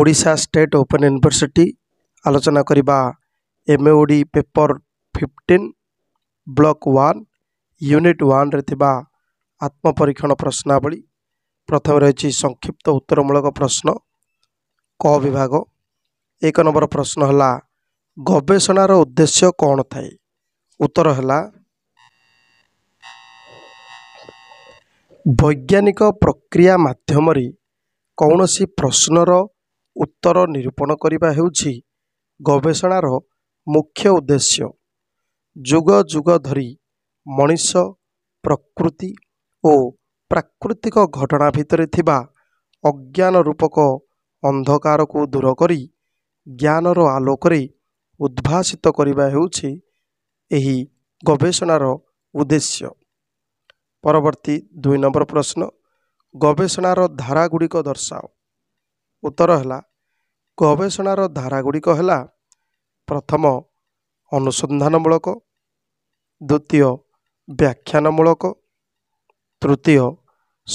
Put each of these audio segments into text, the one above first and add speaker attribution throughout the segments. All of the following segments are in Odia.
Speaker 1: ଓଡ଼ିଶା ଷ୍ଟେଟ୍ ଓପେନ୍ ୟୁନିଭର୍ସିଟି ଆଲୋଚନା କରିବା M A Odia paper fifteen block one unit ୱାନ୍ରେ ଥିବା ଆତ୍ମପରୀକ୍ଷଣ ପ୍ରଶ୍ନାବଳୀ ପ୍ରଥମେ ରହିଛି ସଂକ୍ଷିପ୍ତ ଉତ୍ତରମୂଳକ ପ୍ରଶ୍ନ କ ବିଭାଗ ଏକ ନମ୍ବର ପ୍ରଶ୍ନ ହେଲା ଗବେଷଣାର ଉଦ୍ଦେଶ୍ୟ କ'ଣ ଥାଏ ଉତ୍ତର ହେଲା ବୈଜ୍ଞାନିକ ପ୍ରକ୍ରିୟା ମାଧ୍ୟମରେ କୌଣସି ପ୍ରଶ୍ନର ଉତ୍ତର ନିରୂପଣ କରିବା ହେଉଛି ଗବେଷଣାର ମୁଖ୍ୟ ଉଦ୍ଦେଶ୍ୟ ଯୁଗ ଯୁଗ ଧରି ମଣିଷ ପ୍ରକୃତି ଓ ପ୍ରାକୃତିକ ଘଟଣା ଭିତରେ ଥିବା ଅଜ୍ଞାନ ରୂପକ ଅନ୍ଧକାରକୁ ଦୂର କରି ଜ୍ଞାନର ଆଲୋକରେ ଉଦ୍ଭାସିତ କରିବା ହେଉଛି ଏହି ଗବେଷଣାର ଉଦ୍ଦେଶ୍ୟ ପରବର୍ତ୍ତୀ ଦୁଇ ନମ୍ବର ପ୍ରଶ୍ନ ଗବେଷଣାର ଧାରାଗୁଡ଼ିକ ଦର୍ଶାଅ ଉତ୍ତର ହେଲା ଗବେଷଣାର ଧାରାଗୁଡ଼ିକ ହେଲା ପ୍ରଥମ ଅନୁସନ୍ଧାନମୂଳକ ଦ୍ୱିତୀୟ ବ୍ୟାଖ୍ୟାନମୂଳକ ତୃତୀୟ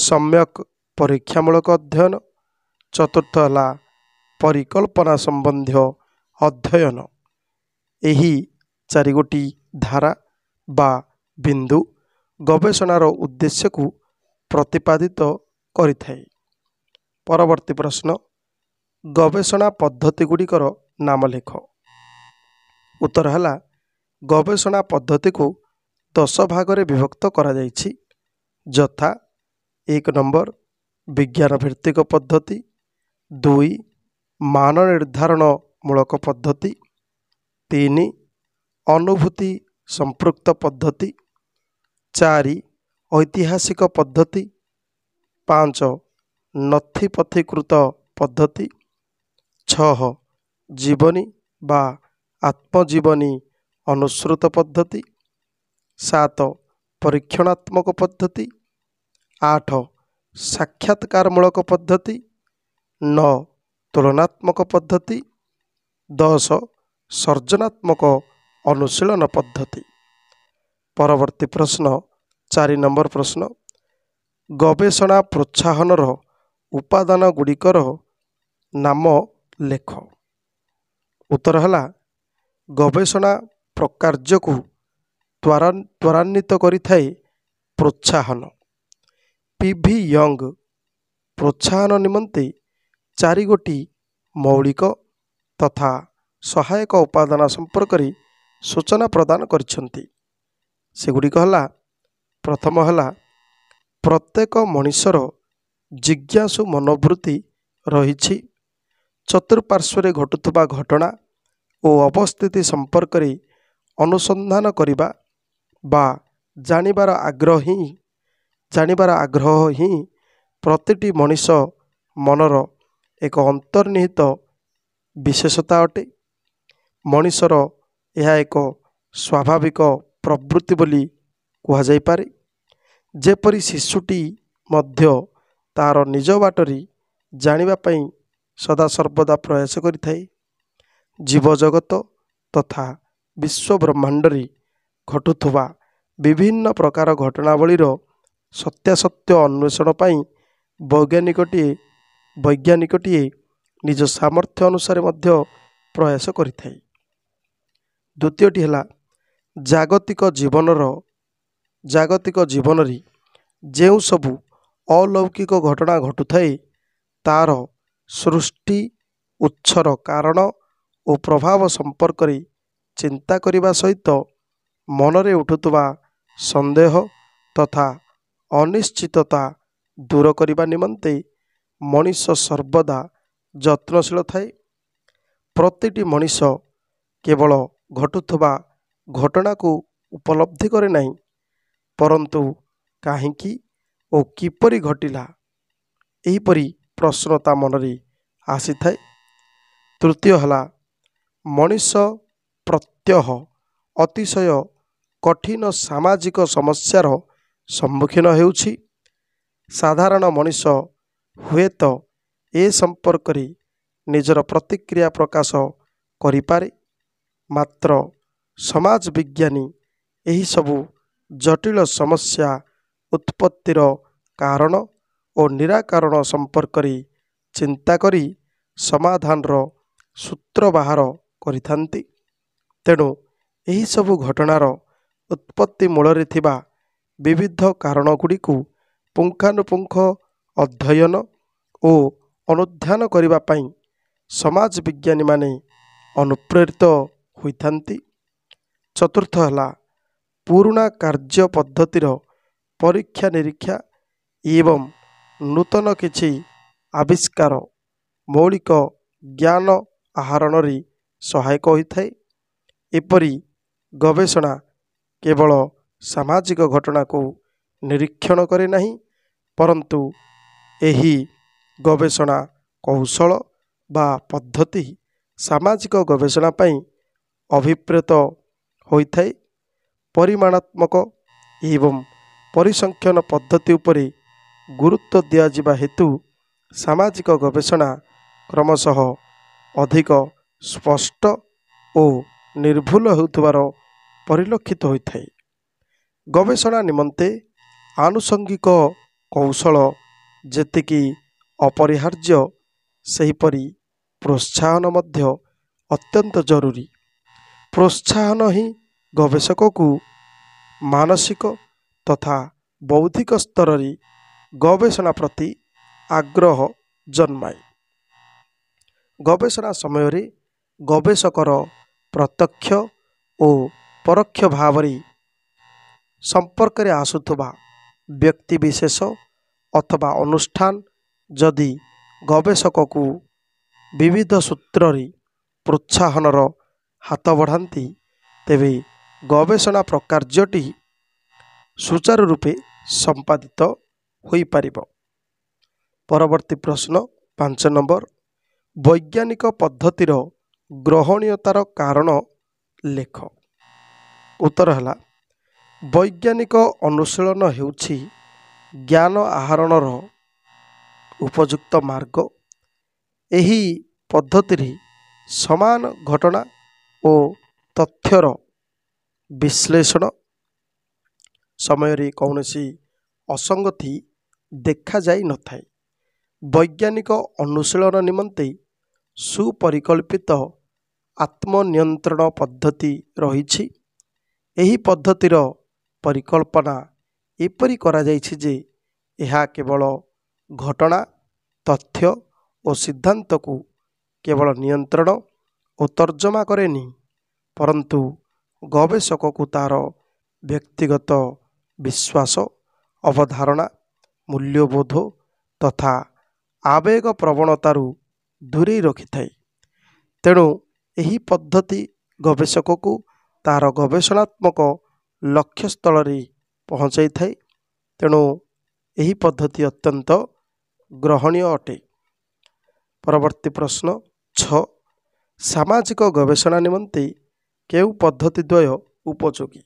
Speaker 1: ସମ୍ୟକ ପରୀକ୍ଷାମୂଳକ ଅଧ୍ୟୟନ ଚତୁର୍ଥ ହେଲା ପରିକଳ୍ପନା ସମ୍ବନ୍ଧୀୟ ଅଧ୍ୟୟନ ଏହି ଚାରିଗୋଟି ଧାରା ବା ବିନ୍ଦୁ ଗବେଷଣାର ଉଦ୍ଦେଶ୍ୟକୁ ପ୍ରତିପାଦିତ କରିଥାଏ ପରବର୍ତ୍ତୀ ପ୍ରଶ୍ନ ଗବେଷଣା ପଦ୍ଧତିଗୁଡ଼ିକର ନାମ ଲେଖ ଉତ୍ତର ହେଲା ଗବେଷଣା ପଦ୍ଧତିକୁ ଦଶ ଭାଗରେ ବିଭକ୍ତ କରାଯାଇଛି ଯଥା ଏକ ନମ୍ବର ବିଜ୍ଞାନ ଭିତ୍ତିକ ପଦ୍ଧତି ଦୁଇ ମାନ ନିର୍ଦ୍ଧାରଣ ମୂଳକ ପଦ୍ଧତି ତିନି ଅନୁଭୂତି ସମ୍ପୃକ୍ତ ପଦ୍ଧତି ଚାରି ଐତିହାସିକ ପଦ୍ଧତି ପାଞ୍ଚ ନଥିପଥିକୃତ ପଦ୍ଧତି ଛଅ ଜୀବନୀ ବା ଆତ୍ମଜୀବନୀ ଅନୁସୃତ ପଦ୍ଧତି ସାତ ପରୀକ୍ଷଣାତ୍ମକ ପଦ୍ଧତି ଆଠ ସାକ୍ଷାତକାରମୂଳକ ପଦ୍ଧତି ନଅ ତୁଳନାତ୍ମକ ପଦ୍ଧତି ଦଶ ସର୍ଜନାତ୍ମକ ଅନୁଶୀଳନ ପଦ୍ଧତି ପରବର୍ତ୍ତୀ ପ୍ରଶ୍ନ ଚାରି ନମ୍ବର ପ୍ରଶ୍ନ ଗବେଷଣା ପ୍ରୋତ୍ସାହନର ଉପାଦାନ ଗୁଡ଼ିକର ନାମ ଲେଖ ଉତ୍ତର ହେଲା ଗବେଷଣା ପ୍ରକାର୍ଯ୍ୟକୁ ତ୍ୱରାନ୍ୱିତ କରିଥାଏ ପ୍ରୋତ୍ସାହନ ପି ଭି ୟଙ୍ଗ ପ୍ରୋତ୍ସାହନ ନିମନ୍ତେ ଚାରିଗୋଟି ମୌଳିକ ତଥା ସହାୟକ ଉପାଦାନ ସମ୍ପର୍କରେ ସୂଚନା ପ୍ରଦାନ କରିଛନ୍ତି ସେଗୁଡ଼ିକ ହେଲା ପ୍ରଥମ ହେଲା ପ୍ରତ୍ୟେକ ମଣିଷର ଜିଜ୍ଞାସୁ ମନୋବୃତ୍ତି ରହିଛି ଚତୁଃପାର୍ଶ୍ୱରେ ଘଟୁଥିବା ଘଟଣା ଓ ଅବସ୍ଥିତି ସମ୍ପର୍କରେ ଅନୁସନ୍ଧାନ କରିବା ବା ଜାଣିବାର ଆଗ୍ରହ ହିଁ ଜାଣିବାର ଆଗ୍ରହ ହିଁ ପ୍ରତିଟି ମଣିଷ ମନର ଏକ ଅନ୍ତର୍ନିହିତ ବିଶେଷତା ଅଟେ ମଣିଷର ଏହା ଏକ ସ୍ୱାଭାବିକ ପ୍ରବୃତ୍ତି ବୋଲି କୁହାଯାଇପାରେ ଯେପରି ଶିଶୁଟି ମଧ୍ୟ ତା'ର ନିଜ ବାଟରେ ଜାଣିବା ପାଇଁ ସଦାସର୍ବଦା ପ୍ରୟାସ କରିଥାଏ ଜୀବଜଗତ ତଥା ବିଶ୍ୱବ୍ରହ୍ମାଣ୍ଡରେ ଘଟୁଥିବା ବିଭିନ୍ନ ପ୍ରକାର ଘଟଣାବଳୀର ସତ୍ୟାସତ୍ୟ ଅନ୍ୱେଷଣ ପାଇଁ ବୈଜ୍ଞାନିକଟିଏ ବୈଜ୍ଞାନିକଟିଏ ନିଜ ସାମର୍ଥ୍ୟ ଅନୁସାରେ ମଧ୍ୟ ପ୍ରୟାସ କରିଥାଏ ଦ୍ୱିତୀୟଟି ହେଲା ଜାଗତିକ ଜୀବନର ଜାଗତିକ ଜୀବନରେ ଯେଉଁସବୁ ଅଲୌକିକ ଘଟଣା ଘଟୁଥାଏ ତା'ର ସୃଷ୍ଟି ଉତ୍ସର କାରଣ ଓ ପ୍ରଭାବ ସମ୍ପର୍କରେ ଚିନ୍ତା କରିବା ସହିତ ମନରେ ଉଠୁଥିବା ସନ୍ଦେହ ତଥା ଅନିଶ୍ଚିତତା ଦୂର କରିବା ନିମନ୍ତେ ମଣିଷ ସର୍ବଦା ଯତ୍ନଶୀଳ ଥାଏ ପ୍ରତିଟି ମଣିଷ କେବଳ ଘଟୁଥିବା ଘଟଣାକୁ ଉପଲବ୍ଧି କରେ ନାହିଁ ପରନ୍ତୁ କାହିଁକି ଓ କିପରି ଘଟିଲା ଏହିପରି ପ୍ରଶ୍ନ ମନରେ ଆସିଥାଏ ତୃତୀୟ ହେଲା ମଣିଷ ପ୍ରତ୍ୟହ ଅତିଶୟ କଠିନ ସାମାଜିକ ସମସ୍ୟାର ସମ୍ମୁଖୀନ ହେଉଛି ସାଧାରଣ ମଣିଷ ହୁଏତ ଏ ସମ୍ପର୍କରେ ନିଜର ପ୍ରତିକ୍ରିୟା ପ୍ରକାଶ କରିପାରେ ମାତ୍ର ସମାଜ ବିଜ୍ଞାନୀ ଏହିସବୁ ଜଟିଳ ସମସ୍ୟା ଉତ୍ପତ୍ତିର କାରଣ ଓ ନିରାକରଣ ସମ୍ପର୍କରେ ଚିନ୍ତା କରି ସମାଧାନର ସୂତ୍ର ବାହାର କରିଥାନ୍ତି ତେଣୁ ଏହିସବୁ ଘଟଣାର ଉତ୍ପତ୍ତି ମୂଳରେ ଥିବା ବିବିଧ କାରଣଗୁଡ଼ିକୁ ପୁଙ୍ଖାନୁପୁଙ୍ଖ ଅଧ୍ୟୟନ ଓ ଅନୁଧ୍ୟାନ କରିବା ପାଇଁ ସମାଜ ବିଜ୍ଞାନୀମାନେ ଅନୁପ୍ରେରିତ ହୋଇଥାନ୍ତି ଚତୁର୍ଥ ହେଲା ପୁରୁଣା କାର୍ଯ୍ୟ ପଦ୍ଧତିର ପରୀକ୍ଷା ନିରୀକ୍ଷା ଏବଂ ନୂତନ କିଛି ଆବିଷ୍କାର ମୌଳିକ ଜ୍ଞାନ ଆହରଣରେ ସହାୟକ ହୋଇଥାଏ ଏପରି ଗବେଷଣା କେବଳ ସାମାଜିକ ଘଟଣାକୁ ନିରୀକ୍ଷଣ କରେ ନାହିଁ ପରନ୍ତୁ ଏହି ଗବେଷଣା କୌଶଳ ବା ପଦ୍ଧତି ସାମାଜିକ ଗବେଷଣା ପାଇଁ ଅଭିପ୍ରେତ ହୋଇଥାଏ ପରିମାଣାତ୍ମକ ଏବଂ ପରିସଂଖ୍ୟନ ପଦ୍ଧତି ଉପରେ ଗୁରୁତ୍ୱ ଦିଆଯିବା ହେତୁ ସାମାଜିକ ଗବେଷଣା କ୍ରମଶଃ ଅଧିକ ସ୍ପଷ୍ଟ ଓ ନିର୍ଭୁଲ ହେଉଥିବାର ପରିଲକ୍ଷିତ ହୋଇଥାଏ ଗବେଷଣା ନିମନ୍ତେ ଆନୁଷଙ୍ଗିକ କୌଶଳ ଯେତିକି ଅପରିହାର୍ଯ୍ୟ ସେହିପରି ପ୍ରୋତ୍ସାହନ ମଧ୍ୟ ଅତ୍ୟନ୍ତ ଜରୁରୀ ପ୍ରୋତ୍ସାହନ ହିଁ ଗବେଷକକୁ ମାନସିକ ତଥା ବୌଦ୍ଧିକ ସ୍ତରରେ ଗବେଷଣା ପ୍ରତି ଆଗ୍ରହ ଜନ୍ମାଏ ଗବେଷଣା ସମୟରେ ଗବେଷକର ପ୍ରତ୍ୟକ୍ଷ ଓ ପରୋକ୍ଷ ଭାବରେ ସମ୍ପର୍କରେ ଆସୁଥିବା ବ୍ୟକ୍ତିବିଶେଷ ଅଥବା ଅନୁଷ୍ଠାନ ଯଦି ଗବେଷକକୁ ବିବିଧ ସୂତ୍ରରେ ପ୍ରୋତ୍ସାହନର ହାତ ବଢ଼ାନ୍ତି ତେବେ ଗବେଷଣା ପ୍ରକାର୍ଯ୍ୟଟି ରୂପେ ସମ୍ପାଦିତ ହୋଇପାରିବ ପରବର୍ତ୍ତୀ ପ୍ରଶ୍ନ ପାଞ୍ଚ ନମ୍ବର ବୈଜ୍ଞାନିକ ପଦ୍ଧତିର ଗ୍ରହଣୀୟତାର କାରଣ ଲେଖ ଉତ୍ତର ହେଲା ବୈଜ୍ଞାନିକ ଅନୁଶୀଳନ ହେଉଛି ଜ୍ଞାନ ଆହରଣର ଉପଯୁକ୍ତ ମାର୍ଗ ଏହି ପଦ୍ଧତିରେ ସମାନ ଘଟଣା ଓ ତଥ୍ୟର ବିଶ୍ଳେଷଣ ସମୟରେ କୌଣସି ଅସଙ୍ଗତି ଦେଖାଯାଇ ନଥାଏ ବୈଜ୍ଞାନିକ ଅନୁଶୀଳନ ନିମନ୍ତେ ସୁପରିକଳ୍ପିତ ଆତ୍ମନିୟନ୍ତ୍ରଣ ପଦ୍ଧତି ରହିଛି ଏହି ପଦ୍ଧତିର ପରିକଳ୍ପନା ଏପରି କରାଯାଇଛି ଯେ ଏହା କେବଳ ଘଟଣା ତଥ୍ୟ ଓ ସିଦ୍ଧାନ୍ତକୁ କେବଳ ନିୟନ୍ତ୍ରଣ ଓ ତର୍ଜମା କରେନି ପରନ୍ତୁ ଗବେଷକକୁ ତା'ର ବ୍ୟକ୍ତିଗତ ବିଶ୍ୱାସ ଅବଧାରଣା ମୂଲ୍ୟବୋଧ ତଥା ଆବେଗ ପ୍ରବଣତାରୁ ଦୂରେଇ ରଖିଥାଏ ତେଣୁ ଏହି ପଦ୍ଧତି ଗବେଷକକୁ ତା'ର ଗବେଷଣାତ୍ମକ ଲକ୍ଷ୍ୟସ୍ଥଳରେ ପହଞ୍ଚାଇଥାଏ ତେଣୁ ଏହି ପଦ୍ଧତି ଅତ୍ୟନ୍ତ ଗ୍ରହଣୀୟ ଅଟେ ପରବର୍ତ୍ତୀ ପ୍ରଶ୍ନ ଛଅ ସାମାଜିକ ଗବେଷଣା ନିମନ୍ତେ କେଉଁ ପଦ୍ଧତି ଦ୍ୱୟ ଉପଯୋଗୀ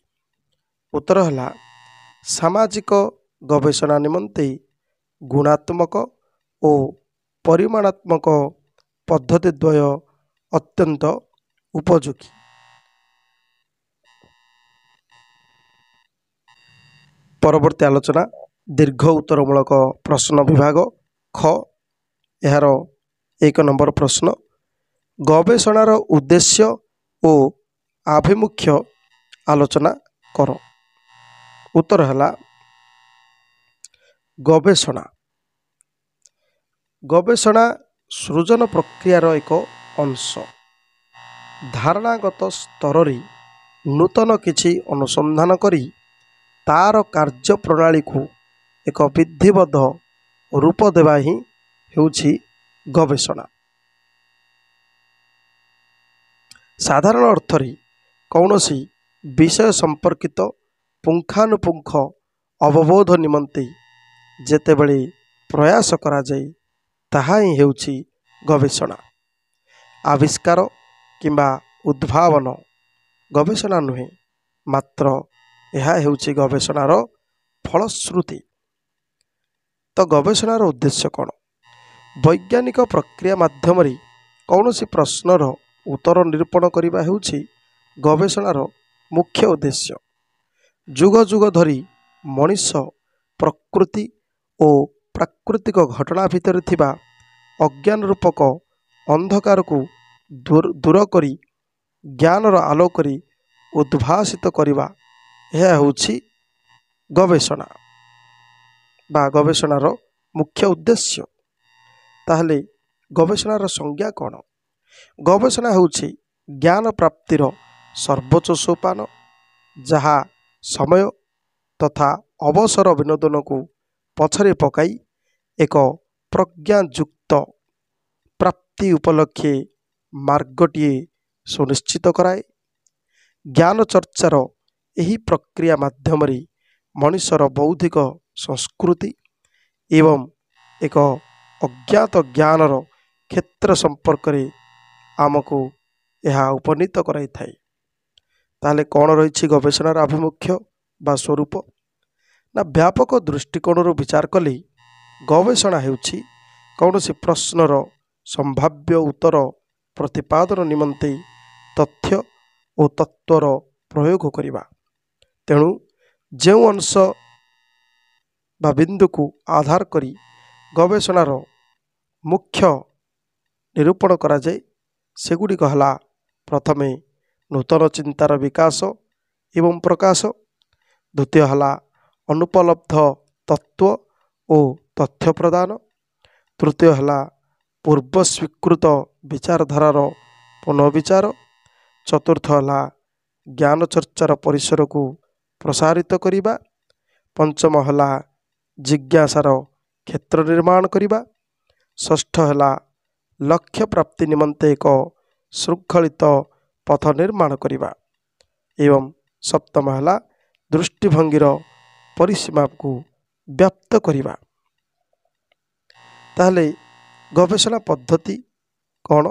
Speaker 1: ଉତ୍ତର ହେଲା ସାମାଜିକ ଗବେଷଣା ନିମନ୍ତେ ଗୁଣାତ୍ମକ ଓ ପରିମାଣାତ୍ମକ ପଦ୍ଧତି ଦ୍ୱୟ ଅତ୍ୟନ୍ତ ଉପଯୋଗୀ ପରବର୍ତ୍ତୀ ଆଲୋଚନା ଦୀର୍ଘ ଉତ୍ତରମୂଳକ ପ୍ରଶ୍ନ ବିଭାଗ ଖ ଏହାର ଏକ ନମ୍ବର ପ୍ରଶ୍ନ ଗବେଷଣାର ଉଦ୍ଦେଶ୍ୟ ଓ ଆଭିମୁଖ୍ୟ ଆଲୋଚନା କର ଉତ୍ତର ହେଲା ଗବେଷଣା ଗବେଷଣା ସୃଜନ ପ୍ରକ୍ରିୟାର ଏକ ଅଂଶ ଧାରଣାଗତ ସ୍ତରରେ ନୂତନ କିଛି ଅନୁସନ୍ଧାନ କରି ତା'ର କାର୍ଯ୍ୟପ୍ରଣାଳୀକୁ ଏକ ବିଧିବଦ୍ଧ ରୂପ ଦେବା ହିଁ ହେଉଛି ଗବେଷଣା ସାଧାରଣ ଅର୍ଥରେ କୌଣସି ବିଷୟ ସମ୍ପର୍କିତ ପୁଙ୍ଖାନୁପୁଙ୍ଖ ଅବବୋଧ ନିମନ୍ତେ ଯେତେବେଳେ ପ୍ରୟାସ କରାଯାଏ ତାହା ହିଁ ହେଉଛି ଗବେଷଣା ଆବିଷ୍କାର କିମ୍ବା ଉଦ୍ଭାବନ ଗବେଷଣା ନୁହେଁ ମାତ୍ର ଏହା ହେଉଛି ଗବେଷଣାର ଫଳଶ୍ରୁତି ତ ଗବେଷଣାର ଉଦ୍ଦେଶ୍ୟ କ'ଣ ବୈଜ୍ଞାନିକ ପ୍ରକ୍ରିୟା ମାଧ୍ୟମରେ କୌଣସି ପ୍ରଶ୍ନର ଉତ୍ତର ନିରୂପଣ କରିବା ହେଉଛି ଗବେଷଣାର ମୁଖ୍ୟ ଉଦ୍ଦେଶ୍ୟ ଯୁଗ ଯୁଗ ଧରି ମଣିଷ ପ୍ରକୃତି ଓ ପ୍ରାକୃତିକ ଘଟଣା ଭିତରେ ଥିବା ଅଜ୍ଞାନ ରୂପକ ଅନ୍ଧକାରକୁ ଦୂର କରି ଜ୍ଞାନର ଆଲୋକରେ ଉଦ୍ଭାସିତ କରିବା ଏହା ହେଉଛି ଗବେଷଣା ବା ଗବେଷଣାର ମୁଖ୍ୟ ଉଦ୍ଦେଶ୍ୟ ତାହେଲେ ଗବେଷଣାର ସଂଜ୍ଞା କ'ଣ ଗବେଷଣା ହେଉଛି ଜ୍ଞାନ ପ୍ରାପ୍ତିର ସର୍ବୋଚ୍ଚ ସୋପାନ ଯାହା ସମୟ ତଥା ଅବସର ବିନୋଦନକୁ ପଛରେ ପକାଇ ଏକ ପ୍ରଜ୍ଞାଯୁକ୍ତ ପ୍ରାପ୍ତି ଉପଲକ୍ଷେ ମାର୍ଗଟିଏ ସୁନିଶ୍ଚିତ କରାଏ ଜ୍ଞାନ ଚର୍ଚ୍ଚାର ଏହି ପ୍ରକ୍ରିୟା ମାଧ୍ୟମରେ ମଣିଷର ବୌଦ୍ଧିକ ସଂସ୍କୃତି ଏବଂ ଏକ ଅଜ୍ଞାତ ଜ୍ଞାନର କ୍ଷେତ୍ର ସମ୍ପର୍କରେ ଆମକୁ ଏହା ଉପନୀତ କରାଇଥାଏ ତାହେଲେ କ'ଣ ରହିଛି ଗବେଷଣାର ଆଭିମୁଖ୍ୟ ବା ସ୍ୱରୂପ ନା ବ୍ୟାପକ ଦୃଷ୍ଟିକୋଣରୁ ବିଚାର କଲେ ଗବେଷଣା ହେଉଛି କୌଣସି ପ୍ରଶ୍ନର ସମ୍ଭାବ୍ୟ ଉତ୍ତର ପ୍ରତିପାଦନ ନିମନ୍ତେ ତଥ୍ୟ ଓ ତତ୍ତ୍ୱର ପ୍ରୟୋଗ କରିବା ତେଣୁ ଯେଉଁ ଅଂଶ ବା ବିନ୍ଦୁକୁ ଆଧାର କରି ଗବେଷଣାର ମୁଖ୍ୟ ନିରୂପଣ କରାଯାଏ ସେଗୁଡ଼ିକ ହେଲା ପ୍ରଥମେ ନୂତନ ଚିନ୍ତାର ବିକାଶ ଏବଂ ପ୍ରକାଶ ଦ୍ୱିତୀୟ ହେଲା ଅନୁପଲବ୍ଧ ତତ୍ତ୍ୱ ଓ ତଥ୍ୟ ପ୍ରଦାନ ତୃତୀୟ ହେଲା ପୂର୍ବ ସ୍ୱୀକୃତ ବିଚାରଧାରାର ପୁନଃବିଚାର ଚତୁର୍ଥ ହେଲା ଜ୍ଞାନ ଚର୍ଚ୍ଚାର ପରିସରକୁ ପ୍ରସାରିତ କରିବା ପଞ୍ଚମ ହେଲା ଜିଜ୍ଞାସାର କ୍ଷେତ୍ର ନିର୍ମାଣ କରିବା ଷଷ୍ଠ ହେଲା ଲକ୍ଷ୍ୟ ପ୍ରାପ୍ତି ନିମନ୍ତେ ଏକ ଶୃଙ୍ଖଳିତ ପଥ ନିର୍ମାଣ କରିବା ଏବଂ ସପ୍ତମ ହେଲା ଦୃଷ୍ଟିଭଙ୍ଗୀର ପରିସୀମାକୁ ବ୍ୟାପ୍ତ କରିବା ତାହେଲେ ଗବେଷଣା ପଦ୍ଧତି କ'ଣ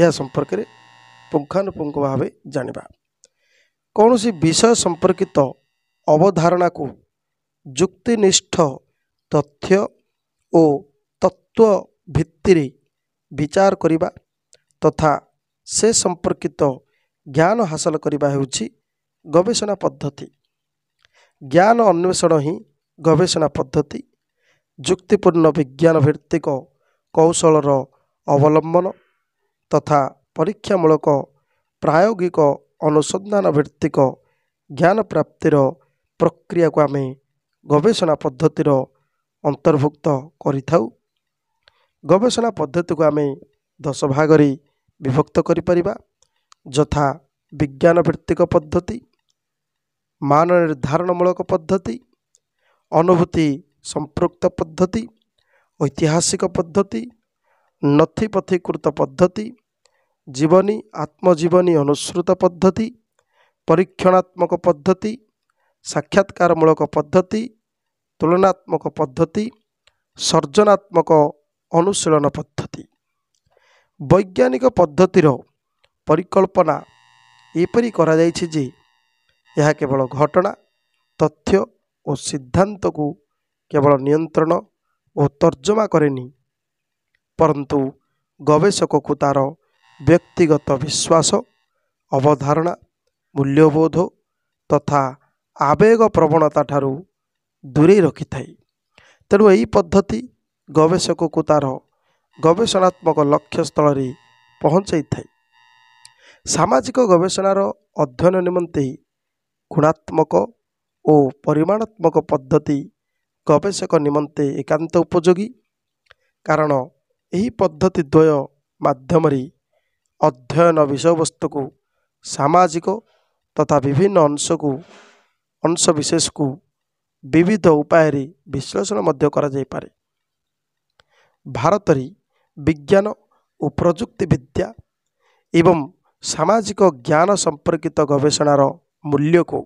Speaker 1: ଏହା ସମ୍ପର୍କରେ ପୁଙ୍ଖାନୁପୁଙ୍ଖ ଭାବେ ଜାଣିବା କୌଣସି ବିଷୟ ସମ୍ପର୍କିତ ଅବଧାରଣାକୁ ଯୁକ୍ତିନିଷ୍ଠ ତଥ୍ୟ ଓ ତତ୍ତ୍ୱ ଭିତ୍ତିରେ ବିଚାର କରିବା ତଥା ସେ ସମ୍ପର୍କିତ ଜ୍ଞାନ ହାସଲ କରିବା ହେଉଛି ଗବେଷଣା ପଦ୍ଧତି ଜ୍ଞାନ ଅନ୍ୱେଷଣ ହିଁ ଗବେଷଣା ପଦ୍ଧତି ଯୁକ୍ତିପୂର୍ଣ୍ଣ ବିଜ୍ଞାନ ଭିତ୍ତିକ କୌଶଳର ଅବଲମ୍ବନ ତଥା ପରୀକ୍ଷାମୂଳକ ପ୍ରାୟୋଗିକ ଅନୁସନ୍ଧାନ ଭିତ୍ତିକ ଜ୍ଞାନ ପ୍ରାପ୍ତିର ପ୍ରକ୍ରିୟାକୁ ଆମେ ଗବେଷଣା ପଦ୍ଧତିର ଅନ୍ତର୍ଭୁକ୍ତ କରିଥାଉ ଗବେଷଣା ପଦ୍ଧତିକୁ ଆମେ ଦଶ ଭାଗରେ ବିଭକ୍ତ କରିପାରିବା ଯଥା ବିଜ୍ଞାନ ଭିତ୍ତିକ ପଦ୍ଧତି ମାନ ନିର୍ଦ୍ଧାରଣମୂଳକ ପଦ୍ଧତି ଅନୁଭୂତି ସମ୍ପୃକ୍ତ ପଦ୍ଧତି ଐତିହାସିକ ପଦ୍ଧତି ନଥିପଥିକୃତ ପଦ୍ଧତି ଜୀବନୀ ଆତ୍ମଜୀବନୀ ଅନୁସୃତ ପଦ୍ଧତି ପରୀକ୍ଷଣାତ୍ମକ ପଦ୍ଧତି ସାକ୍ଷାତକାରମୂଳକ ପଦ୍ଧତି ତୁଳନାତ୍ମକ ପଦ୍ଧତି ସର୍ଜନାତ୍ମକ ଅନୁଶୀଳନ ପଦ୍ଧତି ବୈଜ୍ଞାନିକ ପଦ୍ଧତିର ପରିକଳ୍ପନା ଏପରି କରାଯାଇଛି ଯେ ଏହା କେବଳ ଘଟଣା ତଥ୍ୟ ଓ ସିଦ୍ଧାନ୍ତକୁ କେବଳ ନିୟନ୍ତ୍ରଣ ଓ ତର୍ଜମା କରେନି ପରନ୍ତୁ ଗବେଷକକୁ ତା'ର ବ୍ୟକ୍ତିଗତ ବିଶ୍ୱାସ ଅବଧାରଣା ମୂଲ୍ୟବୋଧ ତଥା ଆବେଗ ପ୍ରବଣତା ଠାରୁ ଦୂରେଇ ରଖିଥାଏ ତେଣୁ ଏହି ପଦ୍ଧତି ଗବେଷକକୁ ତା'ର ଗବେଷଣାତ୍ମକ ଲକ୍ଷ୍ୟସ୍ଥଳରେ ପହଞ୍ଚାଇଥାଏ ସାମାଜିକ ଗବେଷଣାର ଅଧ୍ୟୟନ ନିମନ୍ତେ ଗୁଣାତ୍ମକ ଓ ପରିମାଣାତ୍ମକ ପଦ୍ଧତି ଗବେଷକ ନିମନ୍ତେ ଏକାନ୍ତ ଉପଯୋଗୀ କାରଣ ଏହି ପଦ୍ଧତି ଦ୍ୱୟ ମାଧ୍ୟମରେ ଅଧ୍ୟୟନ ବିଷୟବସ୍ତୁକୁ ସାମାଜିକ ତଥା ବିଭିନ୍ନ ଅଂଶକୁ ଅଂଶବିଶେଷକୁ ବିବିଧ ଉପାୟରେ ବିଶ୍ଳେଷଣ ମଧ୍ୟ କରାଯାଇପାରେ ଭାରତରେ ବିଜ୍ଞାନ ଓ ପ୍ରଯୁକ୍ତିବିଦ୍ୟା ଏବଂ ସାମାଜିକ ଜ୍ଞାନ ସମ୍ପର୍କିତ ଗବେଷଣାର ମୂଲ୍ୟକୁ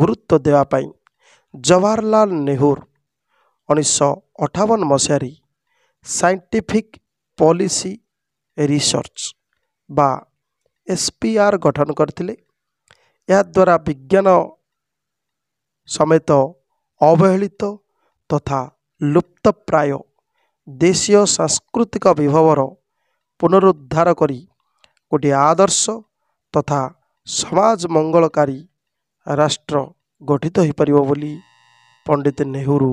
Speaker 1: ଗୁରୁତ୍ୱ ଦେବା ପାଇଁ ଜବାହରଲାଲ ନେହୁର ଉଣେଇଶହ ଅଠାବନ ମସିହାରେ ସାଇଣ୍ଟିଫିକ୍ ପଲିସି ରିସର୍ଚ୍ଚ ବା ଏସ୍ପିଆର୍ ଗଠନ କରିଥିଲେ ଏହାଦ୍ୱାରା ବିଜ୍ଞାନ ସମେତ ଅବହେଳିତ ତଥା ଲୁପ୍ତପ୍ରାୟ ଦେଶୀୟ ସାଂସ୍କୃତିକ ବିଭବର ପୁନରୁଦ୍ଧାର କରି ଗୋଟିଏ ଆଦର୍ଶ ତଥା ସମାଜ ମଙ୍ଗଳକାରୀ ରାଷ୍ଟ୍ର ଗଠିତ ହୋଇପାରିବ ବୋଲି ପଣ୍ଡିତ ନେହେରୁ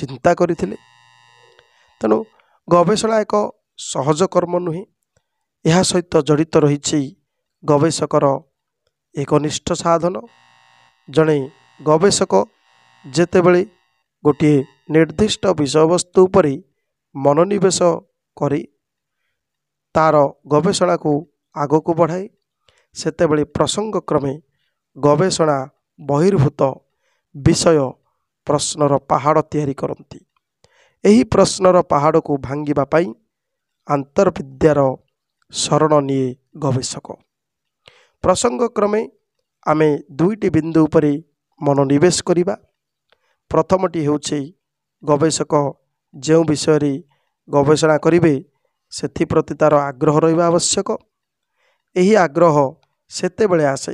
Speaker 1: ଚିନ୍ତା କରିଥିଲେ ତେଣୁ ଗବେଷଣା ଏକ ସହଜ କର୍ମ ନୁହେଁ ଏହା ସହିତ ଜଡ଼ିତ ରହିଛି ଗବେଷକର ଏକ ନିଷ୍ଠ ସାଧନ ଜଣେ ଗବେଷକ ଯେତେବେଳେ ଗୋଟିଏ ନିର୍ଦ୍ଦିଷ୍ଟ ବିଷୟବସ୍ତୁ ଉପରେ ମନୋନିବେଶ କରି ତା'ର ଗବେଷଣାକୁ ଆଗକୁ ବଢ଼ାଏ ସେତେବେଳେ ପ୍ରସଙ୍ଗକ୍ରମେ ଗବେଷଣା ବହିର୍ଭୂତ ବିଷୟ ପ୍ରଶ୍ନର ପାହାଡ଼ ତିଆରି କରନ୍ତି ଏହି ପ୍ରଶ୍ନର ପାହାଡ଼କୁ ଭାଙ୍ଗିବା ପାଇଁ ଆନ୍ତର୍ବିଦ୍ୟାର ଶରଣ ନିଏ ଗବେଷକ ପ୍ରସଙ୍ଗକ୍ରମେ ଆମେ ଦୁଇଟି ବିନ୍ଦୁ ଉପରେ ମନୋନିବେଶ କରିବା ପ୍ରଥମଟି ହେଉଛି ଗବେଷକ ଯେଉଁ ବିଷୟରେ ଗବେଷଣା କରିବେ ସେଥିପ୍ରତି ତା'ର ଆଗ୍ରହ ରହିବା ଆବଶ୍ୟକ ଏହି ଆଗ୍ରହ ସେତେବେଳେ ଆସେ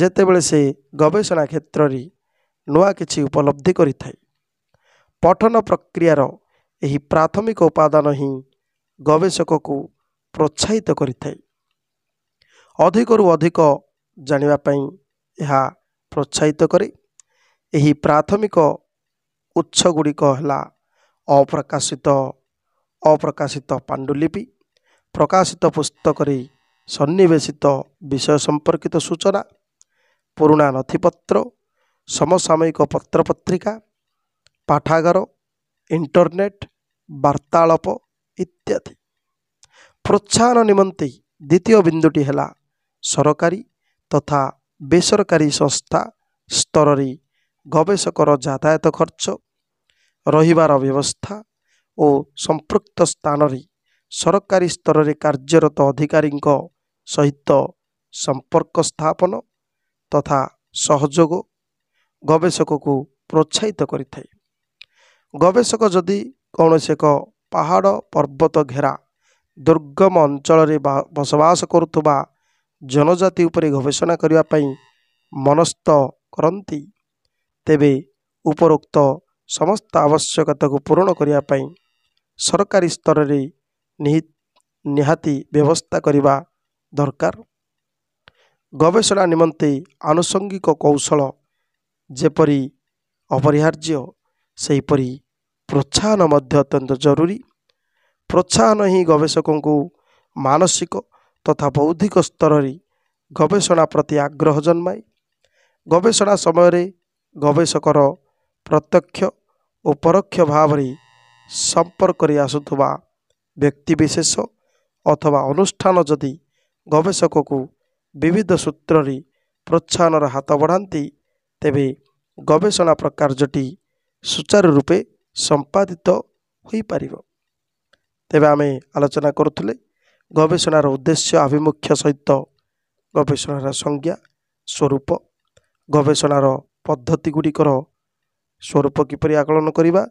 Speaker 1: ଯେତେବେଳେ ସେ ଗବେଷଣା କ୍ଷେତ୍ରରେ ନୂଆ କିଛି ଉପଲବ୍ଧି କରିଥାଏ ପଠନ ପ୍ରକ୍ରିୟାର ଏହି ପ୍ରାଥମିକ ଉପାଦାନ ହିଁ ଗବେଷକକୁ ପ୍ରୋତ୍ସାହିତ କରିଥାଏ ଅଧିକରୁ ଅଧିକ ଜାଣିବା ପାଇଁ ଏହା ପ୍ରୋତ୍ସାହିତ କରେ ଏହି ପ୍ରାଥମିକ ଉତ୍ସଗୁଡ଼ିକ ହେଲା ଅପ୍ରକାଶିତ ଅପ୍ରକାଶିତ ପାଣ୍ଡୁଲିପି ପ୍ରକାଶିତ ପୁସ୍ତକରେ ସନ୍ନିବେଶିତ ବିଷୟ ସମ୍ପର୍କିତ ସୂଚନା ପୁରୁଣା ନଥିପତ୍ର ସମସାମୟିକ ପତ୍ରପତ୍ରିକା ପାଠାଗାର ଇଣ୍ଟରନେଟ୍ ବାର୍ତ୍ତାଳାପ ଇତ୍ୟାଦି ପ୍ରୋତ୍ସାହନ ନିମନ୍ତେ ଦ୍ୱିତୀୟ ବିନ୍ଦୁଟି ହେଲା ସରକାରୀ ତଥା ବେସରକାରୀ ସଂସ୍ଥା ସ୍ତରରେ ଗବେଷକର ଯାତାୟତ ଖର୍ଚ୍ଚ ରହିବାର ବ୍ୟବସ୍ଥା ଓ ସମ୍ପୃକ୍ତ ସ୍ଥାନରେ ସରକାରୀ ସ୍ତରରେ କାର୍ଯ୍ୟରତ ଅଧିକାରୀଙ୍କ ସହିତ ସମ୍ପର୍କ ସ୍ଥାପନ ତଥା ସହଯୋଗ ଗବେଷକକୁ ପ୍ରୋତ୍ସାହିତ କରିଥାଏ ଗବେଷକ ଯଦି କୌଣସି ଏକ ପାହାଡ଼ ପର୍ବତ ଘେରା ଦୁର୍ଗମ ଅଞ୍ଚଳରେ ବସବାସ କରୁଥିବା ଜନଜାତି ଉପରେ ଗବେଷଣା କରିବା ପାଇଁ ମନସ୍ଥ କରନ୍ତି ତେବେ ଉପରୋକ୍ତ ସମସ୍ତ ଆବଶ୍ୟକତାକୁ ପୂରଣ କରିବା ପାଇଁ ସରକାରୀ ସ୍ତରରେ ନିହାତି ବ୍ୟବସ୍ଥା କରିବା ଦରକାର ଗବେଷଣା ନିମନ୍ତେ ଆନୁଷଙ୍ଗିକ କୌଶଳ ଯେପରି ଅପରିହାର୍ଯ୍ୟ ସେହିପରି ପ୍ରୋତ୍ସାହନ ମଧ୍ୟ ଅତ୍ୟନ୍ତ ଜରୁରୀ ପ୍ରୋତ୍ସାହନ ହିଁ ଗବେଷକଙ୍କୁ ମାନସିକ ତଥା ବୌଦ୍ଧିକ ସ୍ତରରେ ଗବେଷଣା ପ୍ରତି ଆଗ୍ରହ ଜନ୍ମାଏ ଗବେଷଣା ସମୟରେ ଗବେଷକର ପ୍ରତ୍ୟକ୍ଷ ଓ ପରୋକ୍ଷ ଭାବରେ ସମ୍ପର୍କରେ ଆସୁଥିବା ବ୍ୟକ୍ତିବିଶେଷ ଅଥବା ଅନୁଷ୍ଠାନ ଯଦି ଗବେଷକକୁ ବିବିଧ ସୂତ୍ରରେ ପ୍ରୋତ୍ସାହନର ହାତ ବଢ଼ାନ୍ତି ତେବେ ଗବେଷଣା ପ୍ରକାର୍ଯ୍ୟଟି ସୁଚାରୁ ରୂପେ ସମ୍ପାଦିତ ହୋଇପାରିବ ତେବେ ଆମେ ଆଲୋଚନା କରୁଥିଲେ ଗବେଷଣାର ଉଦ୍ଦେଶ୍ୟ ଆଭିମୁଖ୍ୟ ସହିତ ଗବେଷଣାର ସଂଜ୍ଞା ସ୍ୱରୂପ ଗବେଷଣାର ପଦ୍ଧତି ଗୁଡ଼ିକର ସ୍ୱରୂପ କିପରି ଆକଳନ କରିବା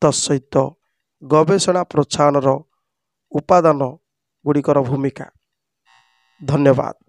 Speaker 1: ତ ସହିତ ଗବେଷଣା ପ୍ରୋତ୍ସାହନର ଉପାଦାନ ଗୁଡ଼ିକର ଭୂମିକା धन्यवाद